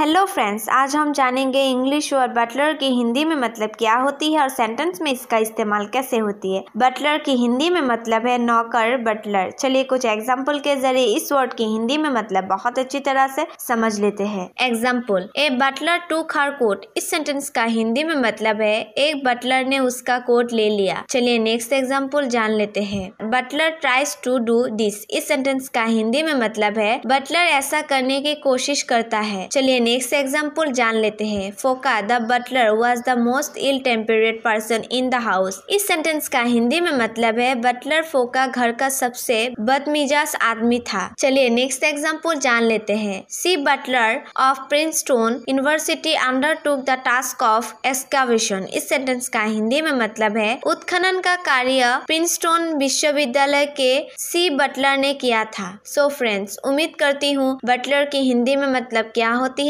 hello friends आज हम जानेंगे इंग्लिश और बटलर की हिंदी में मतलब क्या होती है और सेंटेंस में इसका इस्तेमाल कैसे होती है बटलर की हिंदी में मतलब है नौकर बटलर चलिए कुछ एग्जाम्पल के जरिए इस वर्ड की हिंदी में मतलब बहुत अच्छी तरह से समझ लेते हैं एग्जाम्पल ए बटलर टू खार कोट इस सेंटेंस का हिंदी में मतलब है एक बटलर ने उसका कोट ले लिया चलिए नेक्स्ट एग्जाम्पल जान लेते हैं butler tries to do this इस सेंटेंस का हिंदी में मतलब है बटलर ऐसा करने की कोशिश करता है चलिए नेक्स्ट एग्जाम्पल जान लेते हैं फोका the butler was the most ill tempered person in the house इस सेंटेंस का हिंदी में मतलब है बटलर फोका घर का सबसे बदमिजाज आदमी था चलिए नेक्स्ट एग्जाम्पल जान लेते हैं C Butler of Princeton University undertook the task of excavation इस सेंटेंस का हिंदी में मतलब है उत्खनन का कार्य प्रिंसटोन विश्वविद्यालय के सी बटलर ने किया था सो so फ्रेंड्स उम्मीद करती हूँ बटलर की हिंदी में मतलब क्या होती है